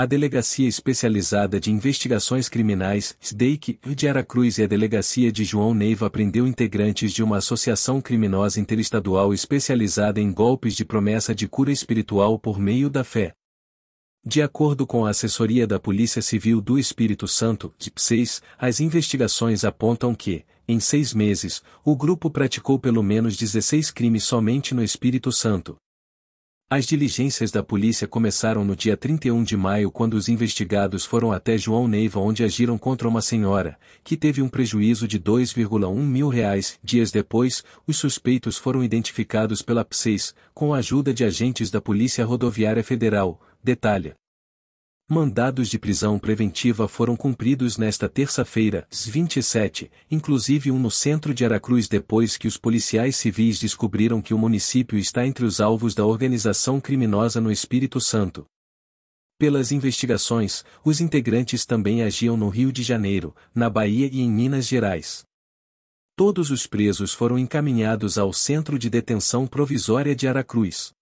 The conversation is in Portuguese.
A Delegacia Especializada de Investigações Criminais, SDEIC, de Aracruz e a Delegacia de João Neiva prendeu integrantes de uma associação criminosa interestadual especializada em golpes de promessa de cura espiritual por meio da fé. De acordo com a assessoria da Polícia Civil do Espírito Santo, DIP 6, as investigações apontam que, em seis meses, o grupo praticou pelo menos 16 crimes somente no Espírito Santo, as diligências da polícia começaram no dia 31 de maio quando os investigados foram até João Neiva onde agiram contra uma senhora, que teve um prejuízo de 2,1 mil reais. Dias depois, os suspeitos foram identificados pela PSEIS, com a ajuda de agentes da Polícia Rodoviária Federal, detalha, mandados de prisão preventiva foram cumpridos nesta terça-feira, 27, inclusive um no centro de Aracruz depois que os policiais civis descobriram que o município está entre os alvos da organização criminosa no Espírito Santo. Pelas investigações, os integrantes também agiam no Rio de Janeiro, na Bahia e em Minas Gerais. Todos os presos foram encaminhados ao Centro de Detenção Provisória de Aracruz.